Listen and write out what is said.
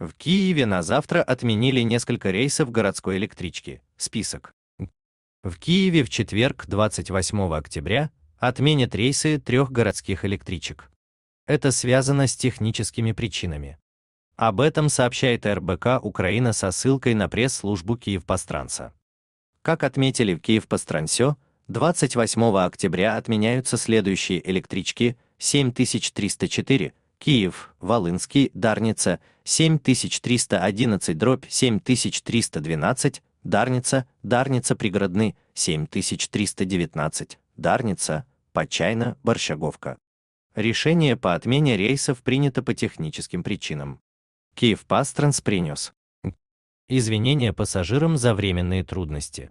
В Киеве на завтра отменили несколько рейсов городской электрички. Список. В Киеве в четверг, 28 октября, отменят рейсы трех городских электричек. Это связано с техническими причинами. Об этом сообщает РБК Украина со ссылкой на пресс-службу Киевпостранса. Как отметили в Киевпострансе, 28 октября отменяются следующие электрички 7304, Киев, Волынский, Дарница, 7311 дробь 7312, Дарница, Дарница пригородны, 7319, Дарница, Почайна, Борщаговка. Решение по отмене рейсов принято по техническим причинам. Киев Пастранс принес извинения пассажирам за временные трудности.